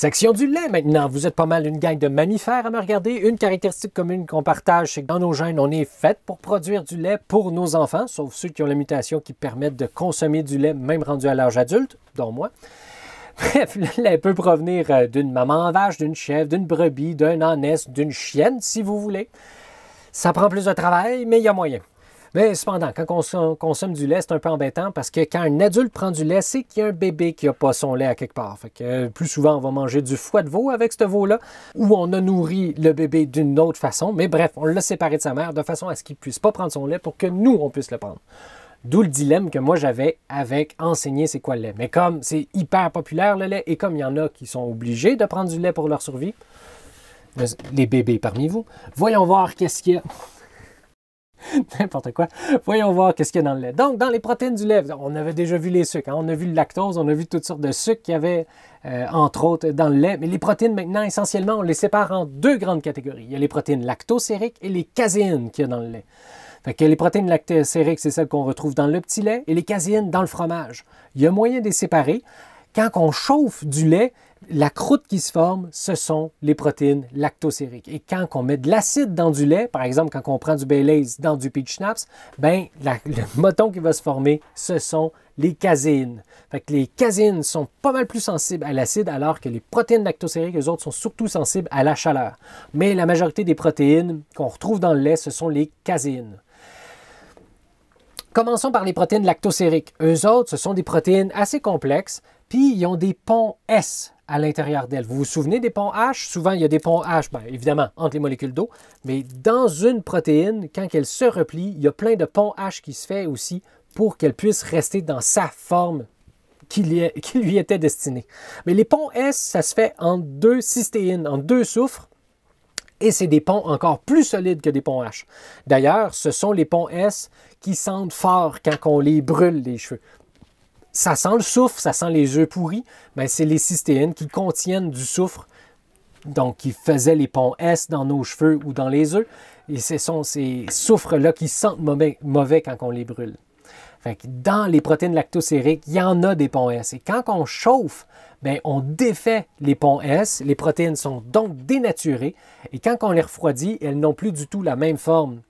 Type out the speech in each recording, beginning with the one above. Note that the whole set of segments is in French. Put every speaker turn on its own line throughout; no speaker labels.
Section du lait maintenant. Vous êtes pas mal une gang de mammifères à me regarder. Une caractéristique commune qu'on partage, c'est que dans nos gènes, on est fait pour produire du lait pour nos enfants, sauf ceux qui ont la mutation qui permettent de consommer du lait même rendu à l'âge adulte, dont moi. Bref, le lait peut provenir euh, d'une maman en vache, d'une chèvre, d'une brebis, d'un ânesse, d'une chienne, si vous voulez. Ça prend plus de travail, mais il y a moyen. Mais cependant, quand on consomme du lait, c'est un peu embêtant parce que quand un adulte prend du lait, c'est qu'il y a un bébé qui n'a pas son lait à quelque part. Fait que euh, plus souvent, on va manger du foie de veau avec ce veau-là, ou on a nourri le bébé d'une autre façon. Mais bref, on l'a séparé de sa mère de façon à ce qu'il ne puisse pas prendre son lait pour que nous, on puisse le prendre. D'où le dilemme que moi j'avais avec enseigner c'est quoi le lait. Mais comme c'est hyper populaire le lait et comme il y en a qui sont obligés de prendre du lait pour leur survie, les bébés parmi vous, voyons voir qu'est-ce qu'il y a N'importe quoi. Voyons voir qu'est-ce qu'il y a dans le lait. Donc, dans les protéines du lait, on avait déjà vu les sucres. Hein. On a vu le lactose, on a vu toutes sortes de sucres qu'il y avait, euh, entre autres, dans le lait. Mais les protéines, maintenant, essentiellement, on les sépare en deux grandes catégories. Il y a les protéines lactosériques et les caséines qu'il y a dans le lait. Fait les protéines lactosériques c'est celles qu'on retrouve dans le petit lait et les caséines dans le fromage. Il y a moyen de les séparer. Quand on chauffe du lait, la croûte qui se forme, ce sont les protéines lactosériques. Et quand on met de l'acide dans du lait, par exemple quand on prend du Baileys dans du peach Snaps, ben, le moton qui va se former, ce sont les caséines. les caséines sont pas mal plus sensibles à l'acide alors que les protéines lactosériques eux autres, sont surtout sensibles à la chaleur. Mais la majorité des protéines qu'on retrouve dans le lait, ce sont les caséines. Commençons par les protéines lactosériques. Eux autres, ce sont des protéines assez complexes, puis ils ont des ponts S à l'intérieur d'elles. Vous vous souvenez des ponts H? Souvent, il y a des ponts H, bien, évidemment, entre les molécules d'eau, mais dans une protéine, quand elle se replie, il y a plein de ponts H qui se fait aussi pour qu'elle puisse rester dans sa forme qui lui, était destinée. Mais les ponts S, ça se fait en deux cystéines, en deux soufres, et c'est des ponts encore plus solides que des ponts H. D'ailleurs, ce sont les ponts S qui sentent fort quand on les brûle, les cheveux. Ça sent le soufre, ça sent les œufs pourris, mais c'est les cystéines qui contiennent du soufre, donc qui faisaient les ponts S dans nos cheveux ou dans les œufs. Et ce sont ces soufres-là qui sentent mauvais, mauvais quand on les brûle dans les protéines lactosériques, il y en a des ponts S. Et quand on chauffe, ben, on défait les ponts S. Les protéines sont donc dénaturées. Et quand on les refroidit, elles n'ont plus du tout la même forme.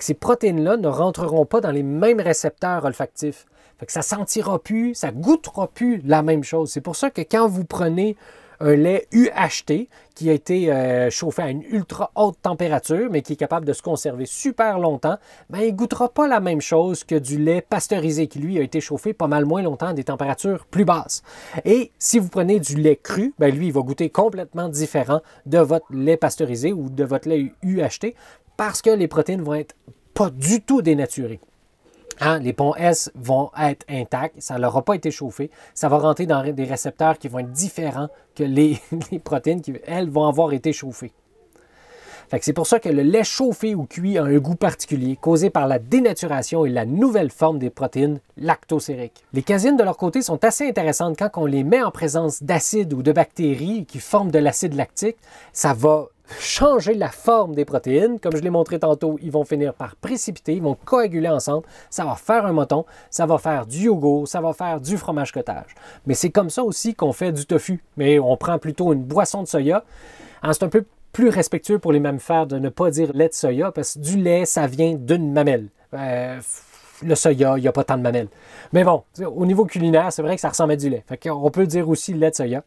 ces protéines-là ne rentreront pas dans les mêmes récepteurs olfactifs. Fait que ça sentira plus, ça goûtera plus la même chose. C'est pour ça que quand vous prenez un lait UHT qui a été euh, chauffé à une ultra haute température, mais qui est capable de se conserver super longtemps, ben, il ne goûtera pas la même chose que du lait pasteurisé qui, lui, a été chauffé pas mal moins longtemps à des températures plus basses. Et si vous prenez du lait cru, ben, lui, il va goûter complètement différent de votre lait pasteurisé ou de votre lait UHT parce que les protéines vont être pas du tout dénaturées. Hein, les ponts S vont être intacts, ça n'aura pas été chauffé, ça va rentrer dans des récepteurs qui vont être différents que les, protéines qui, elles, vont avoir été chauffées. C'est pour ça que le lait chauffé ou cuit a un goût particulier causé par la dénaturation et la nouvelle forme des protéines lactosériques. Les casines, de leur côté, sont assez intéressantes quand on les met en présence d'acides ou de bactéries qui forment de l'acide lactique. Ça va changer la forme des protéines. Comme je l'ai montré tantôt, ils vont finir par précipiter, ils vont coaguler ensemble. Ça va faire un mouton, ça va faire du yogourt, ça va faire du fromage cottage. Mais c'est comme ça aussi qu'on fait du tofu. Mais on prend plutôt une boisson de soya. Hein, c'est un peu plus respectueux pour les mammifères de ne pas dire lait de soya parce que du lait, ça vient d'une mamelle. Euh, le soya, il n'y a pas tant de mamelles. Mais bon, au niveau culinaire, c'est vrai que ça ressemble à du lait. on peut dire aussi lait de soya.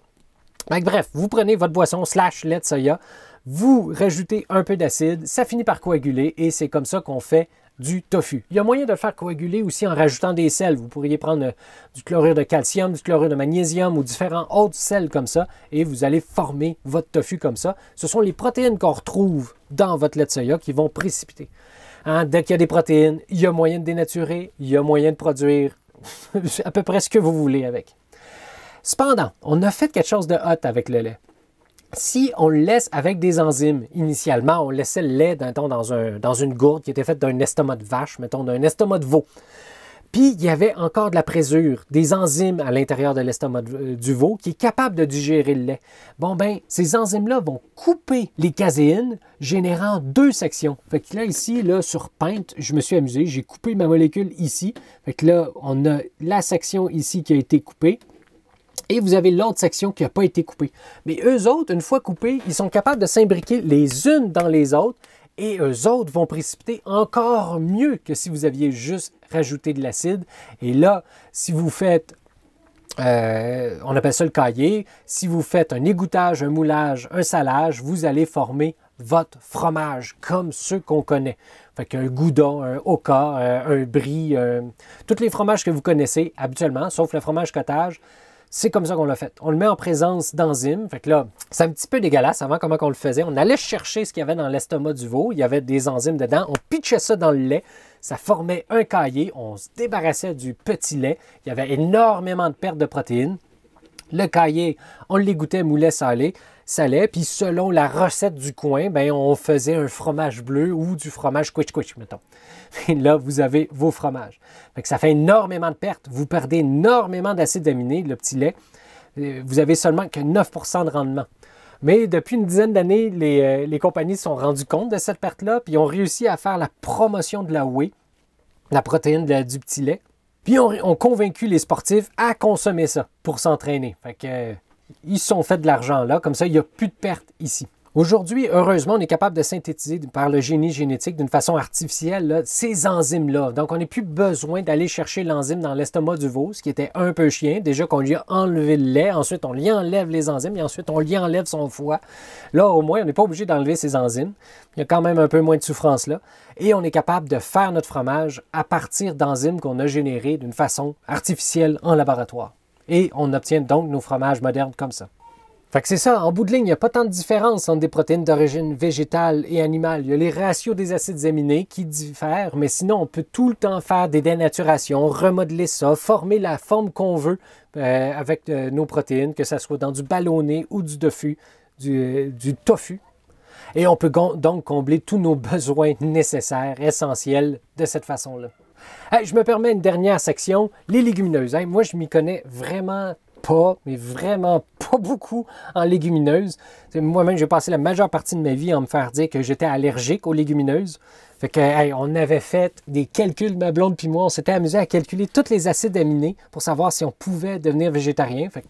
bref, vous prenez votre boisson slash lait de soya, vous rajoutez un peu d'acide, ça finit par coaguler et c'est comme ça qu'on fait du tofu. Il y a moyen de le faire coaguler aussi en rajoutant des sels. Vous pourriez prendre euh, du chlorure de calcium, du chlorure de magnésium ou différents autres sels comme ça et vous allez former votre tofu comme ça. Ce sont les protéines qu'on retrouve dans votre lait de soya qui vont précipiter. Hein, dès qu'il y a des protéines, il y a moyen de dénaturer, il y a moyen de produire à peu près ce que vous voulez avec. Cependant, on a fait quelque chose de hot avec le lait si on le laisse avec des enzymes, initialement, on laissait le lait dans, dans une gourde qui était faite d'un estomac de vache, mettons d'un estomac de veau. Puis il y avait encore de la présure, des enzymes à l'intérieur de l'estomac euh, du veau qui est capable de digérer le lait. Bon ben, ces enzymes-là vont couper les caséines, générant deux sections. Fait que là ici, là sur peinte, je me suis amusé, j'ai coupé ma molécule ici. Fait que là, on a la section ici qui a été coupée, et vous avez l'autre section qui n'a pas été coupée. Mais eux autres, une fois coupés, ils sont capables de s'imbriquer les unes dans les autres et eux autres vont précipiter encore mieux que si vous aviez juste rajouté de l'acide. Et là, si vous faites, euh, on appelle ça le cahier, si vous faites un égouttage, un moulage, un salage, vous allez former votre fromage comme ceux qu'on connaît. Fait qu'un goudon, un oka, euh, un, brie, euh, tous les fromages que vous connaissez habituellement, sauf le fromage cottage, c'est comme ça qu'on l'a fait. On le met en présence d'enzymes. Fait que là, c'est un petit peu dégueulasse avant comment on le faisait. On allait chercher ce qu'il y avait dans l'estomac du veau. Il y avait des enzymes dedans. On pitchait ça dans le lait. Ça formait un cahier. On se débarrassait du petit lait. Il y avait énormément de pertes de protéines le cahier, on goûtait moulet salé, salé, puis selon la recette du coin, ben on faisait un fromage bleu ou du fromage quich quich. mettons. Et là, vous avez vos fromages. Fait ça fait énormément de pertes. Vous perdez énormément d'acide aminé, le petit lait. Euh, vous avez seulement que 9 de rendement. Mais depuis une dizaine d'années, euh, les, compagnies se sont rendues compte de cette perte-là, puis ont réussi à faire la promotion de la whey, la protéine du petit lait, puis on, convaincu les sportifs à consommer ça pour s'entraîner. Fait que, euh, ils se sont fait de l'argent là, comme ça, il n'y a plus de pertes ici. Aujourd'hui, heureusement, on est capable de synthétiser par le génie génétique d'une façon artificielle ces enzymes-là. Donc, on n'a plus besoin d'aller chercher l'enzyme dans l'estomac du veau, ce qui était un peu chien. Déjà qu'on lui a enlevé le lait, ensuite on lui enlève les enzymes et ensuite on lui enlève son foie. Là, au moins, on n'est pas obligé d'enlever ces enzymes. Il y a quand même un peu moins de souffrance là. Et on est capable de faire notre fromage à partir d'enzymes qu'on a générées d'une façon artificielle en laboratoire. Et on obtient donc nos fromages modernes comme ça. Fait que c'est ça, en bout de ligne, il n'y a pas tant de différence entre des protéines d'origine végétale et animale. Il y a les ratios des acides aminés qui diffèrent, mais sinon, on peut tout le temps faire des dénaturations, remodeler ça, former la forme qu'on veut euh, avec euh, nos protéines, que ce soit dans du ballonné ou du tofu, du, tofu. Et on peut donc combler tous nos besoins nécessaires, essentiels, de cette façon-là. je me permets une dernière section, les légumineuses. moi, je m'y connais vraiment pas, mais vraiment pas beaucoup en légumineuses. Moi-même, j'ai passé la majeure partie de ma vie en me faire dire que j'étais allergique aux légumineuses. Fait que, on avait fait des calculs, ma blonde puis moi, on s'était amusé à calculer tous les acides aminés pour savoir si on pouvait devenir végétarien. Fait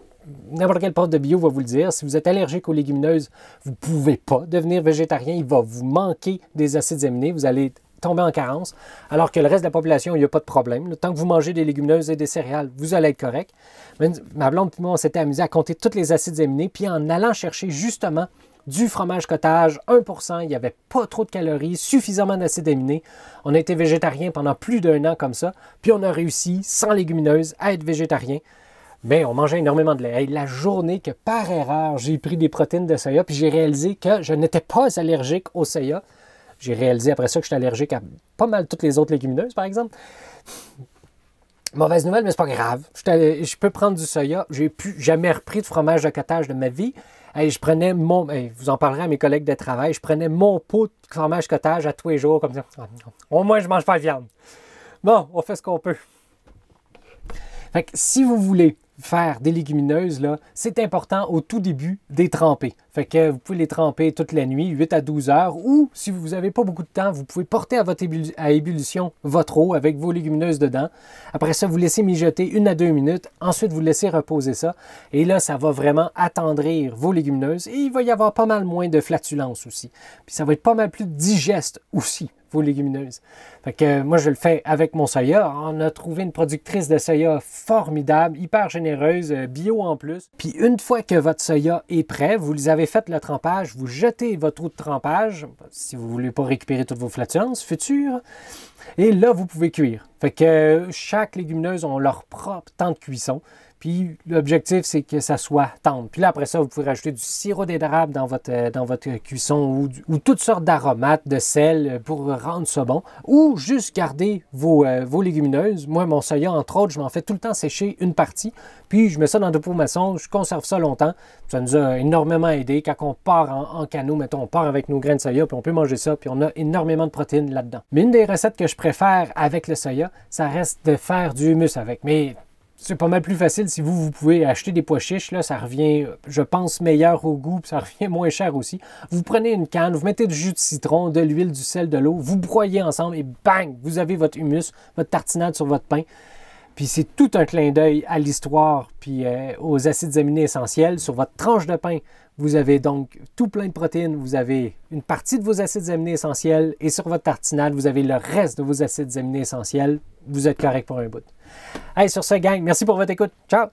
n'importe quelle porte de bio va vous le dire. Si vous êtes allergique aux légumineuses, vous ne pouvez pas devenir végétarien. Il va vous manquer des acides aminés. Vous allez tomber en carence, alors que le reste de la population, il n'y a pas de problème. Tant que vous mangez des légumineuses et des céréales, vous allez être correct. ma blonde et moi, on s'était amusé à compter tous les acides aminés, puis en allant chercher justement du fromage cottage, 1%, il n'y avait pas trop de calories, suffisamment d'acides aminés. On a été végétarien pendant plus d'un an comme ça, puis on a réussi, sans légumineuses, à être végétarien. Mais ben, on mangeait énormément de lait. la journée que, par erreur, j'ai pris des protéines de soya, puis j'ai réalisé que je n'étais pas allergique au soya, j'ai réalisé après ça que je suis allergique à pas mal toutes les autres légumineuses, par exemple. Mauvaise nouvelle, mais c'est pas grave. Je, peux prendre du soya. J'ai plus jamais repris de fromage de cottage de ma vie. Et je prenais mon. vous en parlerez à mes collègues de travail. Je prenais mon pot de fromage cottage à tous les jours, comme ça. Au moins, je mange pas de viande. Bon, on fait ce qu'on peut. Fait si vous voulez faire des légumineuses, c'est important au tout début des tremper. Fait que vous pouvez les tremper toute la nuit, 8 à 12 heures, ou si vous n'avez pas beaucoup de temps, vous pouvez porter à, votre ébullition, à ébullition votre eau avec vos légumineuses dedans. Après ça, vous laissez mijoter une à deux minutes. Ensuite, vous laissez reposer ça. Et là, ça va vraiment attendrir vos légumineuses. Et il va y avoir pas mal moins de flatulences aussi. Puis ça va être pas mal plus digeste aussi vos légumineuses. Fait que euh, moi, je le fais avec mon soya. On a trouvé une productrice de soya formidable, hyper généreuse, euh, bio en plus. Puis une fois que votre soya est prêt, vous les avez fait le trempage, vous jetez votre eau de trempage, si vous voulez pas récupérer toutes vos flatulences futures. Et là, vous pouvez cuire. Fait que euh, chaque légumineuse a leur propre temps de cuisson. Puis l'objectif, c'est que ça soit tendre. Puis là, après ça, vous pouvez rajouter du sirop d'érable dans votre, euh, dans votre cuisson ou, ou toutes sortes d'aromates, de sel euh, pour rendre ça bon. Ou juste garder euh, vos, légumineuses. Moi, mon soya, entre autres, je m'en fais tout le temps sécher une partie. Puis je mets ça dans de pots maçon, je conserve ça longtemps. Ça nous a énormément aidé. Quand on part en, en canot, mettons, on part avec nos graines de soya, puis on peut manger ça, puis on a énormément de protéines là-dedans. Mais une des recettes que je préfère avec le soya, ça reste de faire du humus avec. Mais c'est pas mal plus facile si vous, vous pouvez acheter des pois chiches. Là, ça revient, je pense, meilleur au goût, ça revient moins cher aussi. Vous prenez une canne, vous mettez du jus de citron, de l'huile, du sel, de l'eau, vous broyez ensemble et bang, vous avez votre humus, votre tartinade sur votre pain. Puis c'est tout un clin d'œil à l'histoire, puis euh, aux acides aminés essentiels sur votre tranche de pain. Vous avez donc tout plein de protéines, vous avez une partie de vos acides aminés essentiels et sur votre tartinade, vous avez le reste de vos acides aminés essentiels. Vous êtes correct pour un bout. Allez sur ce, gang, merci pour votre écoute. Ciao!